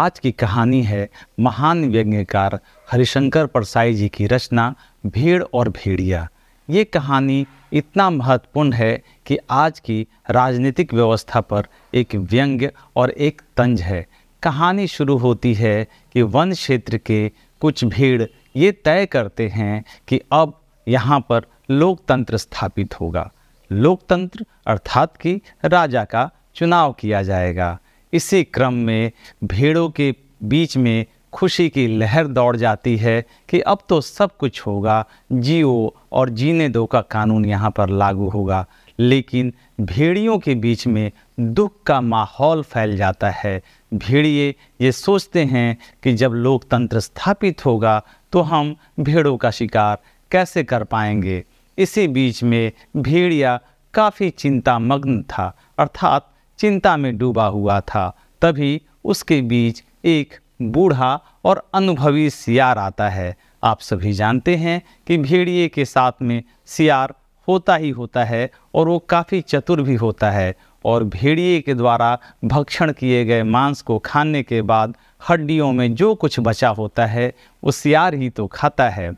आज की कहानी है महान व्यंग्यकार हरिशंकर परसाई जी की रचना भीड़ और भेड़िया ये कहानी इतना महत्वपूर्ण है कि आज की राजनीतिक व्यवस्था पर एक व्यंग्य और एक तंज है कहानी शुरू होती है कि वन क्षेत्र के कुछ भीड़ ये तय करते हैं कि अब यहाँ पर लोकतंत्र स्थापित होगा लोकतंत्र अर्थात कि राजा का चुनाव किया जाएगा इसी क्रम में भीड़ों के बीच में खुशी की लहर दौड़ जाती है कि अब तो सब कुछ होगा जियो और जीने दो का कानून यहाँ पर लागू होगा लेकिन भेड़ियों के बीच में दुख का माहौल फैल जाता है भेड़िए ये सोचते हैं कि जब लोकतंत्र स्थापित होगा तो हम भीड़ों का शिकार कैसे कर पाएंगे इसी बीच में भीड़िया काफ़ी चिंतामग्न था अर्थात चिंता में डूबा हुआ था तभी उसके बीच एक बूढ़ा और अनुभवी सियार आता है आप सभी जानते हैं कि भेड़िए के साथ में सियार होता ही होता है और वो काफ़ी चतुर भी होता है और भेड़िए के द्वारा भक्षण किए गए मांस को खाने के बाद हड्डियों में जो कुछ बचा होता है वो सियार ही तो खाता है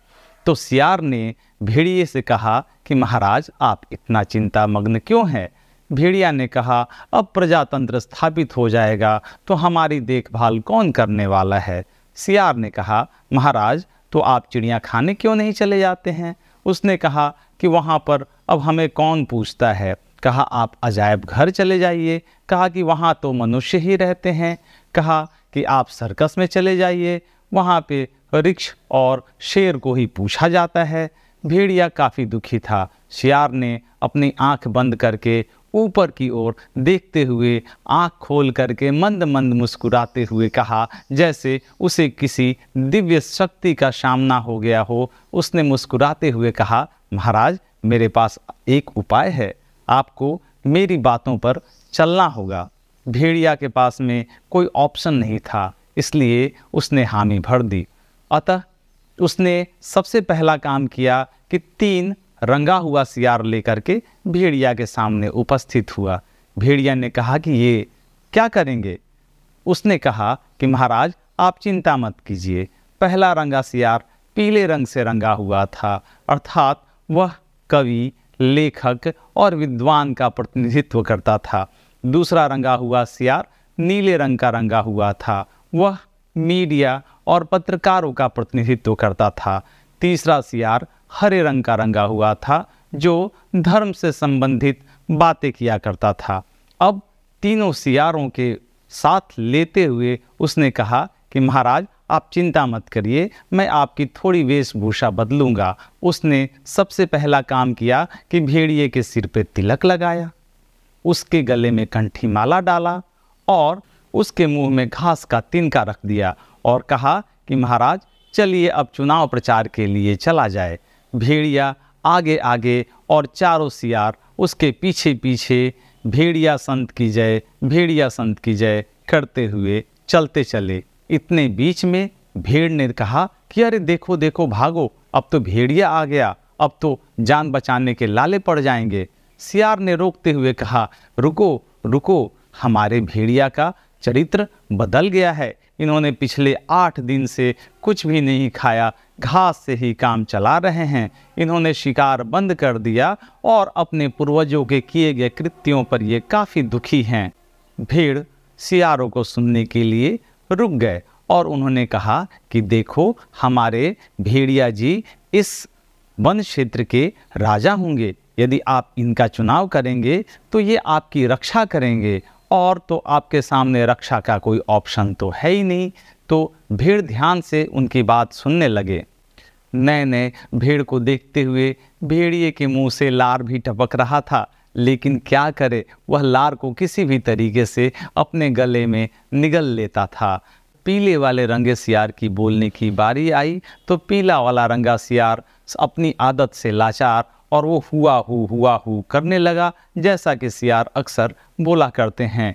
तो सियार ने भेड़िए से कहा कि महाराज आप इतना चिंता मग्न क्यों हैं भेड़िया ने कहा अब प्रजातंत्र स्थापित हो जाएगा तो हमारी देखभाल कौन करने वाला है सियार ने कहा महाराज तो आप चिड़िया खाने क्यों नहीं चले जाते हैं उसने कहा कि वहाँ पर अब हमें कौन पूछता है कहा आप अजायब घर चले जाइए कहा कि वहाँ तो मनुष्य ही रहते हैं कहा कि आप सर्कस में चले जाइए वहाँ पे रिक्ष और शेर को ही पूछा जाता है भेड़िया काफ़ी दुखी था शियार ने अपनी आंख बंद करके ऊपर की ओर देखते हुए आंख खोल करके मंद मंद मुस्कुराते हुए कहा जैसे उसे किसी दिव्य शक्ति का सामना हो गया हो उसने मुस्कुराते हुए कहा महाराज मेरे पास एक उपाय है आपको मेरी बातों पर चलना होगा भेड़िया के पास में कोई ऑप्शन नहीं था इसलिए उसने हामी भर दी अतः उसने सबसे पहला काम किया कि तीन रंगा हुआ सियार लेकर के भेड़िया के सामने उपस्थित हुआ भेड़िया ने कहा कि ये क्या करेंगे उसने कहा कि महाराज आप चिंता मत कीजिए पहला रंगा सियार पीले रंग से रंगा हुआ था अर्थात वह कवि लेखक और विद्वान का प्रतिनिधित्व करता था दूसरा रंगा हुआ सियार नीले रंग का रंगा हुआ था वह मीडिया और पत्रकारों का प्रतिनिधित्व करता था तीसरा सियार हरे रंग का रंगा हुआ था जो धर्म से संबंधित बातें किया करता था अब तीनों सियारों के साथ लेते हुए उसने कहा कि महाराज आप चिंता मत करिए मैं आपकी थोड़ी वेशभूषा बदलूंगा उसने सबसे पहला काम किया कि भेड़िए के सिर पर तिलक लगाया उसके गले में कंठी माला डाला और उसके मुंह में घास का तिनका रख दिया और कहा कि महाराज चलिए अब चुनाव प्रचार के लिए चला जाए भेड़िया आगे आगे और चारों सियार उसके पीछे पीछे भेड़िया संत की जय भेड़िया संत की जय करते हुए चलते चले इतने बीच में भेड़ ने कहा कि अरे देखो देखो भागो अब तो भेड़िया आ गया अब तो जान बचाने के लाले पड़ जाएंगे सियार ने रोकते हुए कहा रुको रुको हमारे भेड़िया का चरित्र बदल गया है इन्होंने पिछले आठ दिन से कुछ भी नहीं खाया घास से ही काम चला रहे हैं इन्होंने शिकार बंद कर दिया और अपने पूर्वजों के किए गए कृत्यों पर ये काफ़ी दुखी हैं भीड़ सियारों को सुनने के लिए रुक गए और उन्होंने कहा कि देखो हमारे भेड़िया जी इस वन क्षेत्र के राजा होंगे यदि आप इनका चुनाव करेंगे तो ये आपकी रक्षा करेंगे और तो आपके सामने रक्षा का कोई ऑप्शन तो है ही नहीं तो भीड़ ध्यान से उनकी बात सुनने लगे नए नए भीड़ को देखते हुए भेड़िए के मुंह से लार भी टपक रहा था लेकिन क्या करे वह लार को किसी भी तरीके से अपने गले में निगल लेता था पीले वाले रंगे सियार की बोलने की बारी आई तो पीला वाला रंगा सियार अपनी आदत से लाचार और वो हुआ हु हुआ हु करने लगा जैसा कि सियार अक्सर बोला करते हैं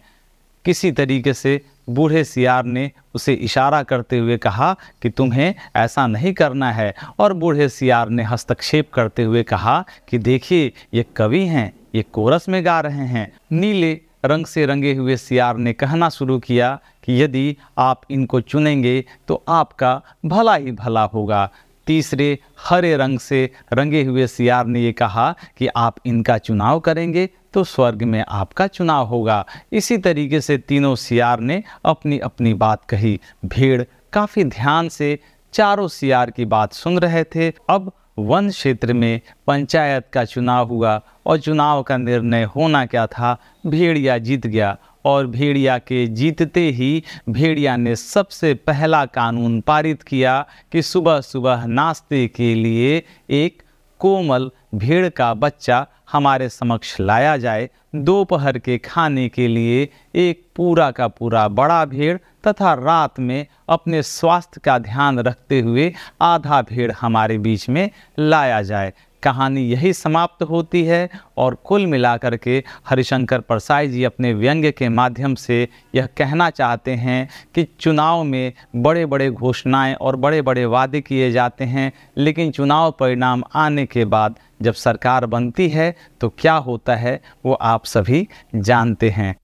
किसी तरीके से बूढ़े सियार ने उसे इशारा करते हुए कहा कि तुम्हें ऐसा नहीं करना है और बूढ़े सियार ने हस्तक्षेप करते हुए कहा कि देखिए ये कवि हैं ये कोरस में गा रहे हैं नीले रंग से रंगे हुए सियार ने कहना शुरू किया कि यदि आप इनको चुनेंगे तो आपका भला ही भला होगा तीसरे हरे रंग से रंगे हुए सियार ने ये कहा कि आप इनका चुनाव करेंगे तो स्वर्ग में आपका चुनाव होगा इसी तरीके से तीनों सियार ने अपनी अपनी बात कही भीड़ काफ़ी ध्यान से चारों सियार की बात सुन रहे थे अब वन क्षेत्र में पंचायत का चुनाव हुआ और चुनाव का निर्णय होना क्या था भेड़िया जीत गया और भेड़िया के जीतते ही भेड़िया ने सबसे पहला कानून पारित किया कि सुबह सुबह नाश्ते के लिए एक कोमल भेड़ का बच्चा हमारे समक्ष लाया जाए दोपहर के खाने के लिए एक पूरा का पूरा बड़ा भेड़ तथा रात में अपने स्वास्थ्य का ध्यान रखते हुए आधा भेड़ हमारे बीच में लाया जाए कहानी यही समाप्त होती है और कुल मिलाकर के हरिशंकर प्रसाद जी अपने व्यंग्य के माध्यम से यह कहना चाहते हैं कि चुनाव में बड़े बड़े घोषणाएं और बड़े बड़े वादे किए जाते हैं लेकिन चुनाव परिणाम आने के बाद जब सरकार बनती है तो क्या होता है वो आप सभी जानते हैं